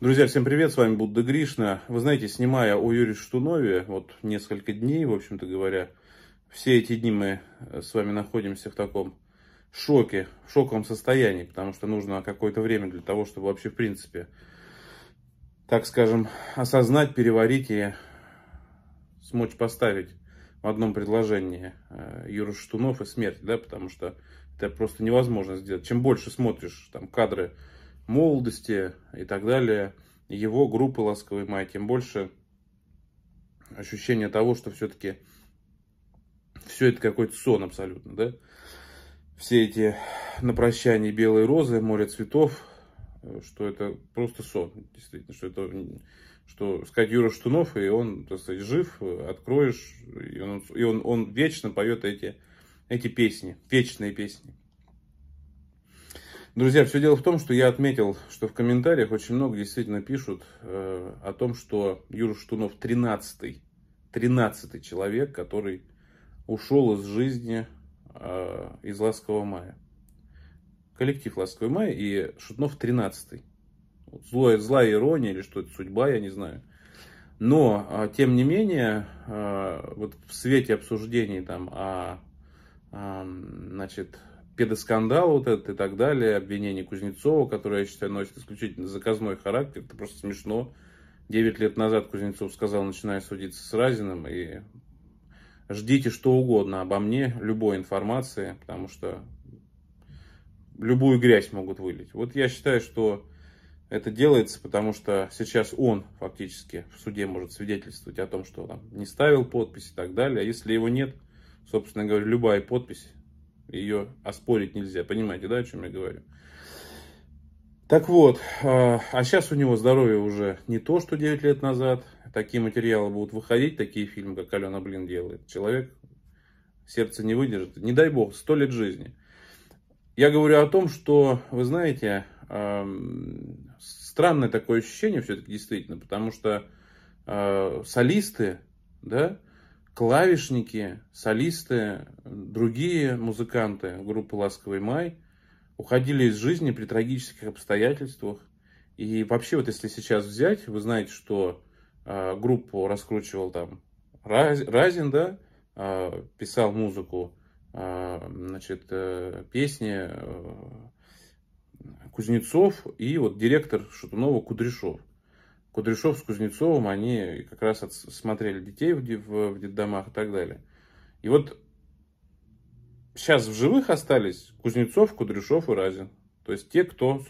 Друзья, всем привет, с вами Будда Гришна. Вы знаете, снимая о Юрии Штунове, вот несколько дней, в общем-то говоря, все эти дни мы э, с вами находимся в таком шоке, в шоковом состоянии, потому что нужно какое-то время для того, чтобы вообще, в принципе, так скажем, осознать, переварить и смочь поставить в одном предложении э, Юру Штунов и смерть, да, потому что это просто невозможно сделать. Чем больше смотришь там кадры молодости и так далее, его группы «Ласковый май», тем больше ощущение того, что все-таки все это какой-то сон абсолютно, да? Все эти на прощание белые розы, море цветов, э, что это просто сон, действительно, что это что сказать Юра Штунов, и он, так сказать, жив, откроешь, и он, и он, он вечно поет эти, эти песни, вечные песни. Друзья, все дело в том, что я отметил, что в комментариях очень много действительно пишут э, о том, что Юра Штунов 13-й, 13 человек, который ушел из жизни э, из «Ласкового мая». Коллектив «Ласковый май» и Шутнов 13-й. Злая, злая ирония или что то судьба, я не знаю. Но, э, тем не менее, э, вот в свете обсуждений там о, о значит, педоскандал вот этот и так далее, обвинение Кузнецова, которое, я считаю, носит исключительно заказной характер, это просто смешно. Девять лет назад Кузнецов сказал, начиная судиться с Разиным, и ждите что угодно обо мне, любой информации, потому что любую грязь могут вылить. Вот я считаю, что это делается, потому что сейчас он фактически в суде может свидетельствовать о том, что он не ставил подпись и так далее. А если его нет, собственно говоря, любая подпись ее оспорить нельзя. Понимаете, да, о чем я говорю? Так вот, а сейчас а у него здоровье уже не то, что 9 лет назад. Такие материалы будут выходить, такие фильмы, как Алена Блин делает. Человек сердце не выдержит. Не дай бог, сто лет жизни. Я говорю о том, что, вы знаете, странное такое ощущение все-таки действительно, потому что а, солисты, да, клавишники, солисты, другие музыканты группы «Ласковый май» уходили из жизни при трагических обстоятельствах. И вообще, вот если сейчас взять, вы знаете, что э, группу раскручивал там Раз, Разин, да, э, писал музыку, э, значит, э, песни э, Кузнецов и вот директор Шатунова Кудряшов. Кудряшов с Кузнецовым, они как раз смотрели детей в, в, в детдомах и так далее. И вот сейчас в живых остались Кузнецов, Кудряшов и Разин. То есть те, кто...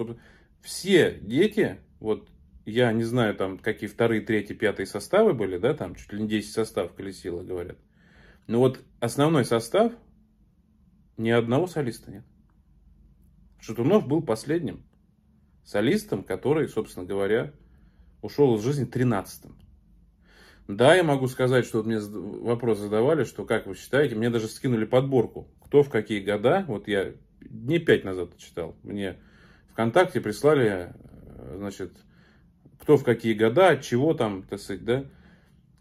Все дети, вот я не знаю, там какие вторые, третьи, пятые составы были, да, там чуть ли не 10 составов колесило, говорят. Но вот основной состав, ни одного солиста нет. Шатунов был последним солистом, который, собственно говоря, ушел из жизни 13-м. Да, я могу сказать, что вот мне вопрос задавали, что как вы считаете, мне даже скинули подборку, кто в какие года, вот я дней пять назад читал, мне ВКонтакте прислали, э, значит, кто в какие года, от чего там, так сказать, да.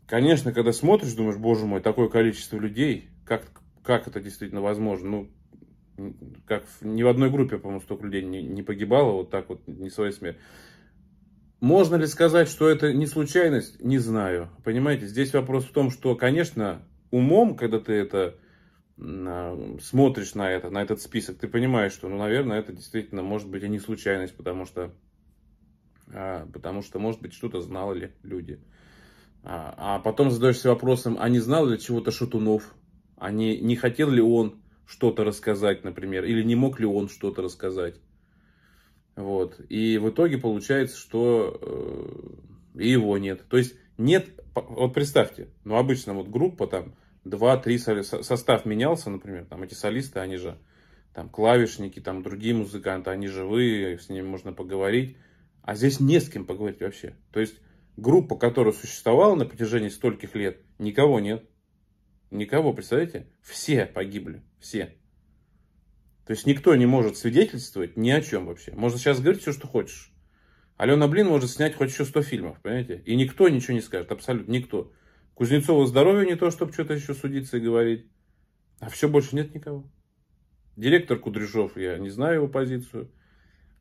Конечно, когда смотришь, думаешь, боже мой, такое количество людей, как, как это действительно возможно? Ну, как ни в одной группе, по-моему, столько людей не, не погибало вот так вот, не своей смертью. Можно ли сказать, что это не случайность? Не знаю. Понимаете, здесь вопрос в том, что, конечно, умом, когда ты это а, смотришь на это, на этот список, ты понимаешь, что, ну, наверное, это действительно может быть и не случайность, потому что, а, потому что может быть, что-то знали ли люди. А, а потом задаешься вопросом, а не знал ли чего-то Шатунов? А не, не хотел ли он что-то рассказать, например, или не мог ли он что-то рассказать? Вот. И в итоге получается, что э, его нет. То есть нет, вот представьте, ну обычно вот группа там 2-3, состав менялся, например, там эти солисты, они же там клавишники, там другие музыканты, они живые, с ними можно поговорить. А здесь не с кем поговорить вообще. То есть группа, которая существовала на протяжении стольких лет, никого нет. Никого, представляете? Все погибли, все. То есть никто не может свидетельствовать ни о чем вообще. Можно сейчас говорить все, что хочешь. Алена Блин может снять хоть еще 100 фильмов, понимаете? И никто ничего не скажет, абсолютно никто. Кузнецову здоровье не то, чтобы что-то еще судиться и говорить. А все, больше нет никого. Директор Кудряшов, я не знаю его позицию.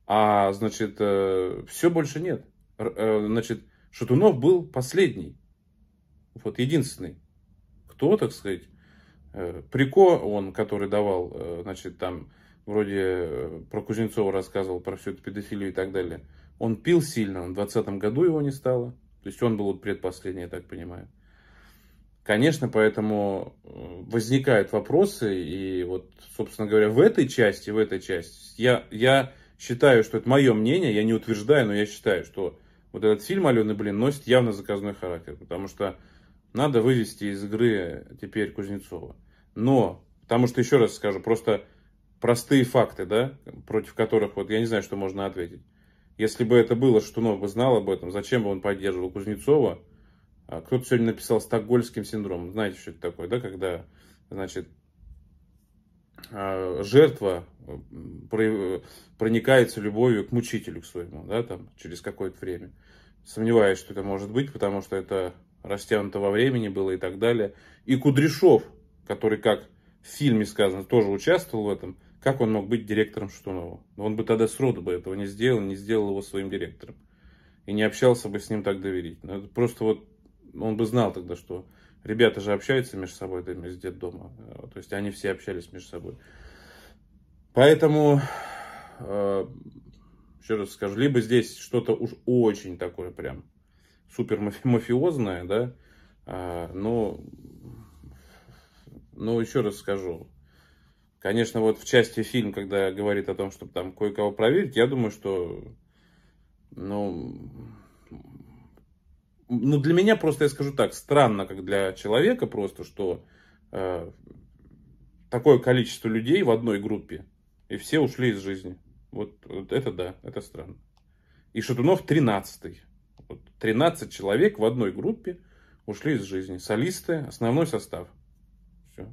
А, значит, э, все больше нет. Э, значит, Шатунов был последний. Вот, единственный. Кто, так сказать, Э, Прико, он, который давал, э, значит, там, вроде э, про Кузнецова рассказывал, про всю эту педофилию и так далее. Он пил сильно, в 20 году его не стало. То есть он был вот предпоследний, я так понимаю. Конечно, поэтому возникают вопросы, и вот, собственно говоря, в этой части, в этой части, я, я считаю, что это мое мнение, я не утверждаю, но я считаю, что вот этот фильм Алены Блин носит явно заказной характер, потому что надо вывести из игры теперь Кузнецова. Но, потому что, еще раз скажу, просто простые факты, да, против которых, вот я не знаю, что можно ответить. Если бы это было, Штунов бы знал об этом, зачем бы он поддерживал Кузнецова? А кто-то сегодня написал стокгольмским синдром, Знаете, что это такое, да, когда, значит, а, жертва проникается любовью к мучителю к своему, да, там, через какое-то время. Сомневаюсь, что это может быть, потому что это растянуто во времени было и так далее. И Кудряшов, который, как в фильме сказано, тоже участвовал в этом, как он мог быть директором Штунова? Он бы тогда сроду бы этого не сделал, не сделал его своим директором. И не общался бы с ним так доверительно. Это просто вот он бы знал тогда, что ребята же общаются между собой, да, из детдома. То есть они все общались между собой. Поэтому, э, еще раз скажу, либо здесь что-то уж очень такое прям супер мафиозная, да, а, но, но еще раз скажу, конечно, вот в части фильм, когда говорит о том, чтобы там кое-кого проверить, я думаю, что, ну, ну, для меня просто, я скажу так, странно, как для человека просто, что э, такое количество людей в одной группе, и все ушли из жизни. Вот, вот это да, это странно. И Шатунов тринадцатый. 13 человек в одной группе ушли из жизни. Солисты, основной состав. Все.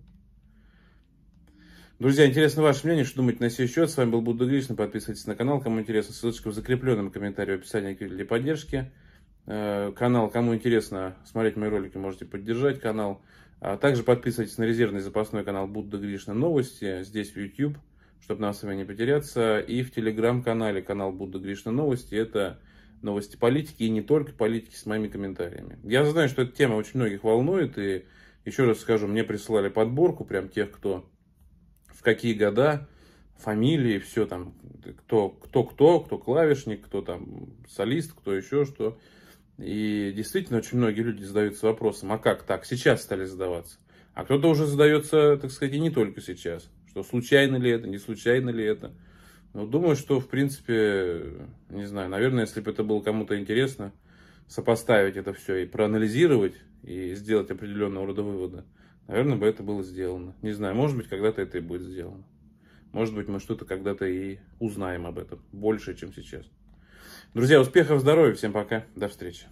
Друзья, интересно ваше мнение, что думаете на сей счет. С вами был Будда Гришна Подписывайтесь на канал, кому интересно. Ссылочка в закрепленном комментарии в описании для поддержки. Э, канал, кому интересно смотреть мои ролики, можете поддержать канал. А также подписывайтесь на резервный запасной канал Будда Гришна Новости. Здесь в YouTube чтобы нам с вами не потеряться. И в телеграм-канале канал Будда Гришна Новости. Это новости политики и не только политики с моими комментариями. Я знаю, что эта тема очень многих волнует, и еще раз скажу, мне присылали подборку прям тех, кто в какие года, фамилии, все там, кто кто, кто, кто клавишник, кто там солист, кто еще что. И действительно, очень многие люди задаются вопросом, а как так? Сейчас стали задаваться. А кто-то уже задается, так сказать, и не только сейчас. Что случайно ли это, не случайно ли это. Ну, думаю, что, в принципе, не знаю, наверное, если бы это было кому-то интересно, сопоставить это все и проанализировать, и сделать определенного рода выводы, наверное, бы это было сделано. Не знаю, может быть, когда-то это и будет сделано. Может быть, мы что-то когда-то и узнаем об этом больше, чем сейчас. Друзья, успехов, здоровья, всем пока, до встречи.